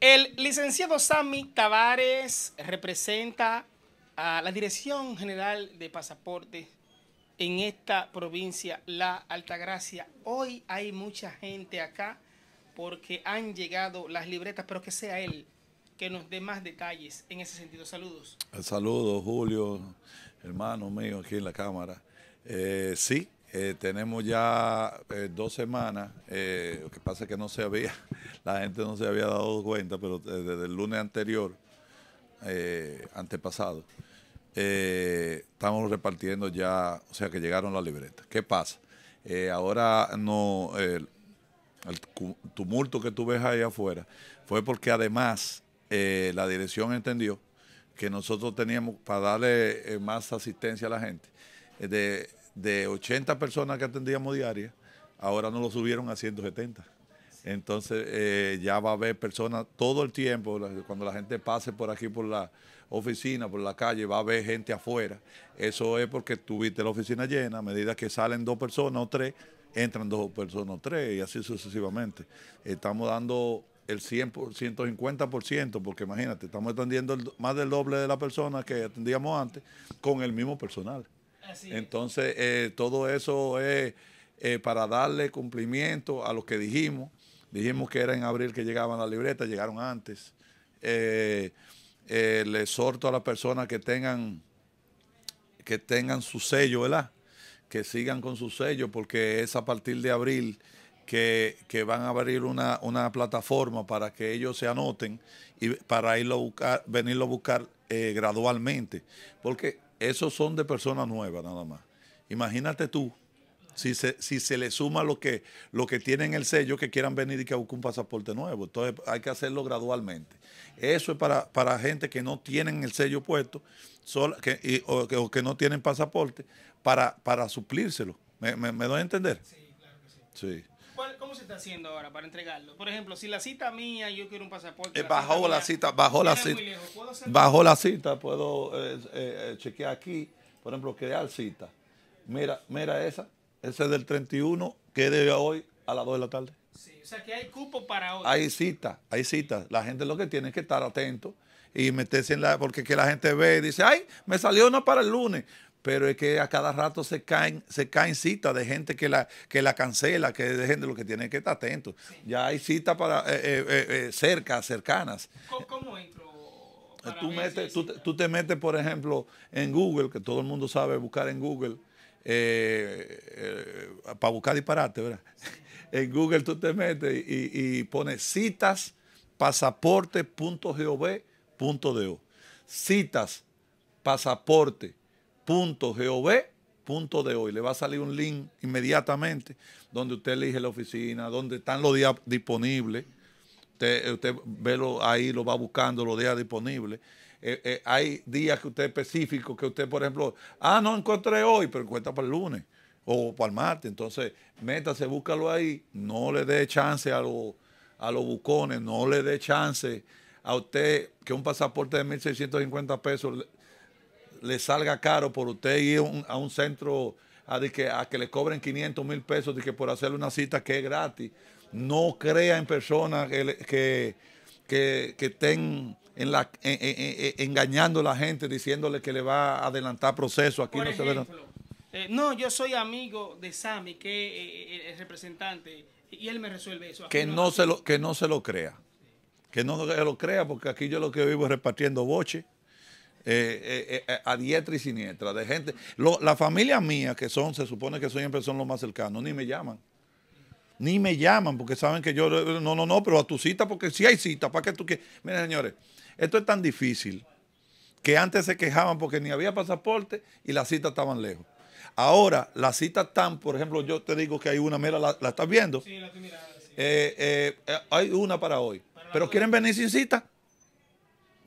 El licenciado Sammy Tavares representa a la Dirección General de Pasaportes en esta provincia, la Altagracia. Hoy hay mucha gente acá porque han llegado las libretas, pero que sea él que nos dé más detalles en ese sentido. Saludos. Eh, saludos, Julio, hermano mío aquí en la cámara. Eh, sí, eh, tenemos ya eh, dos semanas, eh, lo que pasa es que no se había, la gente no se había dado cuenta, pero desde el lunes anterior, antepasado, estamos repartiendo ya, o sea que llegaron las libretas. ¿Qué pasa? ahora no, el tumulto que tú ves ahí afuera fue porque además la dirección entendió que nosotros teníamos, para darle más asistencia a la gente, de de 80 personas que atendíamos diarias, ahora nos lo subieron a 170. Entonces eh, ya va a haber personas todo el tiempo, cuando la gente pase por aquí, por la oficina, por la calle, va a haber gente afuera. Eso es porque tuviste la oficina llena, a medida que salen dos personas o tres, entran dos personas o tres y así sucesivamente. Estamos dando el 100 150%, porque imagínate, estamos atendiendo más del doble de la persona que atendíamos antes con el mismo personal. Entonces, eh, todo eso es eh, para darle cumplimiento a lo que dijimos. Dijimos que era en abril que llegaban las libretas, llegaron antes. Eh, eh, le exhorto a las personas que tengan, que tengan su sello, ¿verdad? Que sigan con su sello, porque es a partir de abril que, van a abrir una, plataforma para que ellos se anoten y para irlo venirlo a buscar gradualmente. Porque esos son de personas nuevas nada más. Imagínate tú, si se, si se le suma lo que, lo que tienen el sello, que quieran venir y que busquen un pasaporte nuevo. Entonces hay que hacerlo gradualmente. Eso es para, gente que no tienen el sello puesto que, o, que, no tienen pasaporte para, para suplírselo. ¿Me, me doy a entender? Sí, claro que sí. Sí. ¿Cómo se está haciendo ahora para entregarlo? Por ejemplo, si la cita mía, yo quiero un pasaporte. la bajó, cita la cita, bajó la cita, bajó la cita. puedo eh, eh, chequear aquí, por ejemplo, crear cita. Mira, mira esa, esa es del 31, que debe hoy a las 2 de la tarde. Sí, o sea que hay cupo para hoy. Hay cita, hay cita. La gente lo que tiene es que estar atento y meterse en la, porque que la gente ve y dice, ay, me salió una para el lunes pero es que a cada rato se caen, se caen citas de gente que la, que la cancela, que de gente lo que tiene que estar atento. Ya hay citas para eh, eh, eh, cerca, cercanas. ¿Cómo, entro? Tú, tú, te metes, por ejemplo, en Google, que todo el mundo sabe buscar en Google, para buscar disparate, ¿verdad? En Google tú te metes y, y pones citas pasaporte.gov.do. Citas, pasaporte, punto hoy. Le va a salir un link inmediatamente donde usted elige la oficina, donde están los días disponibles. Usted, eh, ve ahí, lo va buscando los días disponibles. Eh, eh, hay días que usted específicos, que usted, por ejemplo, ah, no encontré hoy, pero encuentra para el lunes o para el martes. Entonces, métase, búscalo ahí. No le dé chance a, a los bucones, no le dé chance a usted que un pasaporte de 1.650 pesos le salga caro por usted ir a un centro a, que, a que le cobren 500 mil pesos de que por hacerle una cita que es gratis. No crea en personas que, que, que, estén en la, engañando a la gente diciéndole que le va a adelantar proceso. Aquí no se eh, no, yo soy amigo de Sami, que es eh, eh, representante, y él me resuelve eso. Que no, se lo, que no se lo crea. Que no se lo crea, porque aquí yo lo que vivo es repartiendo boche. Eh, eh, eh, a diestra y siniestra, de gente. la familia mía, que son, se supone que siempre son los más cercanos, ni me llaman. Ni me llaman porque saben que yo, no, no, no, pero a tu cita, porque si hay cita, ¿para que tú quieres? Miren, señores, esto es tan difícil que antes se quejaban porque ni había pasaporte y las citas estaban lejos. Ahora, las citas están, por ejemplo, yo te digo que hay una, mira, ¿la, estás viendo? Sí, la estoy hay una para hoy. ¿Pero quieren venir sin cita?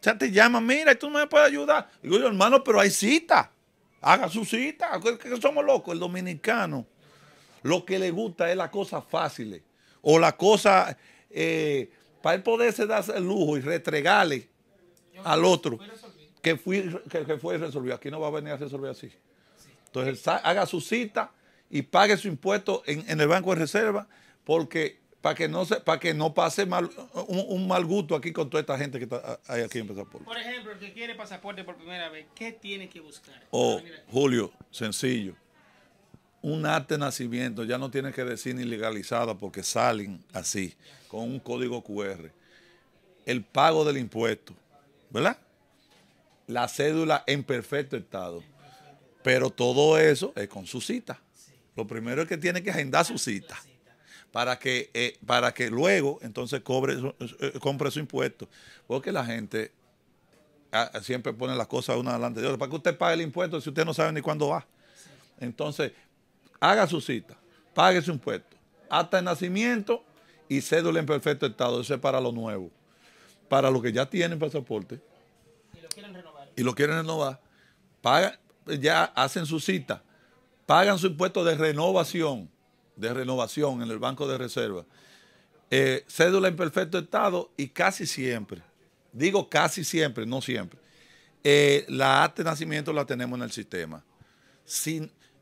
sea, te llama, mira, tú no me puedes ayudar. Y yo, hermano, pero hay cita. Haga su cita. Que somos locos. El dominicano lo que le gusta es la cosa fácil. O la cosa eh, para él poderse dar el lujo y retregarle al otro que, fui, que, fue resolvido. Aquí no va a venir a resolver así. Entonces, haga su cita y pague su impuesto en, en el Banco de Reserva porque para que no que no pase mal, un, mal gusto aquí con toda esta gente que ah, hay aquí en pasaporte. Por ejemplo, el que quiere pasaporte por primera vez, ¿qué tiene que buscar? Oh, Julio, sencillo. Un arte de nacimiento, ya no tiene que decir ni legalizada porque salen así, con un código QR. El pago del impuesto, ¿verdad? La cédula en perfecto estado. Pero todo eso es con su cita. Lo primero es que tiene que agendar su cita para que, eh, para que luego entonces cobre, eh, compre su impuesto. Porque la gente ah, siempre pone las cosas una delante de otra. ¿Para que usted pague el impuesto si usted no sabe ni cuándo va? Entonces, haga su cita, pague su impuesto, hasta el nacimiento y cédula en perfecto estado. Eso es para lo nuevo. Para los que ya tienen pasaporte. Y lo quieren renovar. Y ya hacen su cita, pagan su impuesto de renovación de renovación en el Banco de Reserva, eh, cédula en perfecto estado y casi siempre, digo casi siempre, no siempre, eh, la acta de nacimiento la tenemos en el sistema.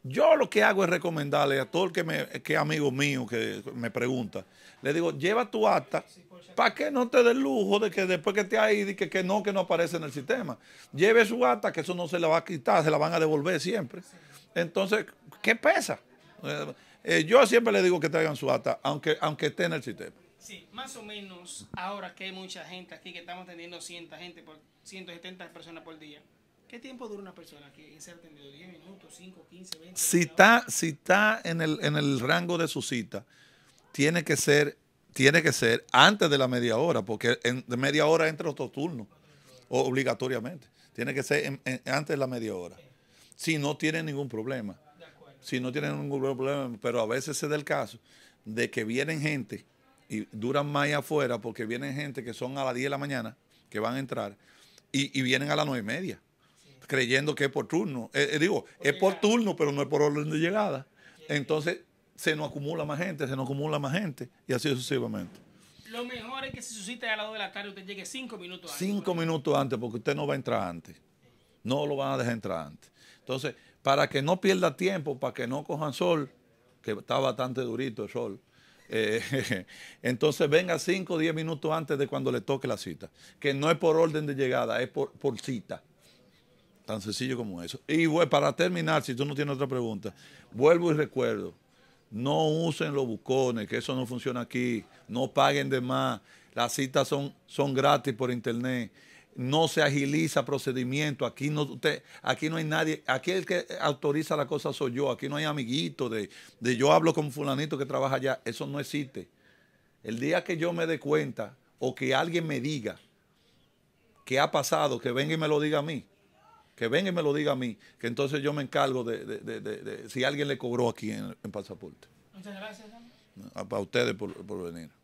yo lo que hago es recomendarle a todo el que, me, es amigo mío que me pregunta, le digo, lleva tu acta para que no te dé lujo de que después que esté ahí, que, que, no, que no aparece en el sistema. Lleve su acta, que eso no se la va a quitar, se la van a devolver siempre. Entonces, ¿qué pesa? Eh, yo siempre le digo que traigan su ata aunque, aunque esté en el sistema. Sí, más o menos ahora que hay mucha gente aquí, que estamos teniendo 100 gente por 170 personas por día. ¿Qué tiempo dura una persona aquí en ser atendido? ¿10 minutos, 5, 15, 20? Si está, si está en, el, en el rango de su cita, tiene que ser tiene que ser antes de la media hora, porque de media hora entra otro turno, obligatoriamente. Tiene que ser antes de la media hora. Si no tiene ningún problema si no tienen ningún problema, pero a veces se da el caso de que vienen gente y duran más afuera porque vienen gente que son a las 10 de la mañana que van a entrar y, vienen a las 9 y media creyendo que es por turno. Eh, eh, digo, es por turno, pero no es por orden de llegada. Entonces se nos acumula más gente, se nos acumula más gente y así sucesivamente. Lo mejor es que si suscite a las de la tarde, usted llegue cinco minutos antes. 5 minutos antes porque usted no va a entrar antes. No lo van a dejar entrar antes. Entonces, para que no pierda tiempo, para que no cojan sol, que está bastante durito el sol. Eh, entonces venga 5 o 10 minutos antes de cuando le toque la cita, que no es por orden de llegada, es por, cita. Tan sencillo como eso. Y para terminar, si tú no tienes otra pregunta, vuelvo y recuerdo, no usen los bucones, que eso no funciona aquí, no paguen de más, las citas son, son gratis por internet no se agiliza procedimiento, aquí no, usted, aquí no hay nadie, aquí el que autoriza la cosa soy yo, aquí no hay amiguito de, yo hablo con fulanito que trabaja allá, eso no existe. El día que yo me dé cuenta o que alguien me diga qué ha pasado, que venga y me lo diga a mí, que venga y me lo diga a mí, que entonces yo me encargo de, si alguien le cobró aquí en, pasaporte. Muchas gracias. A, ustedes por venir.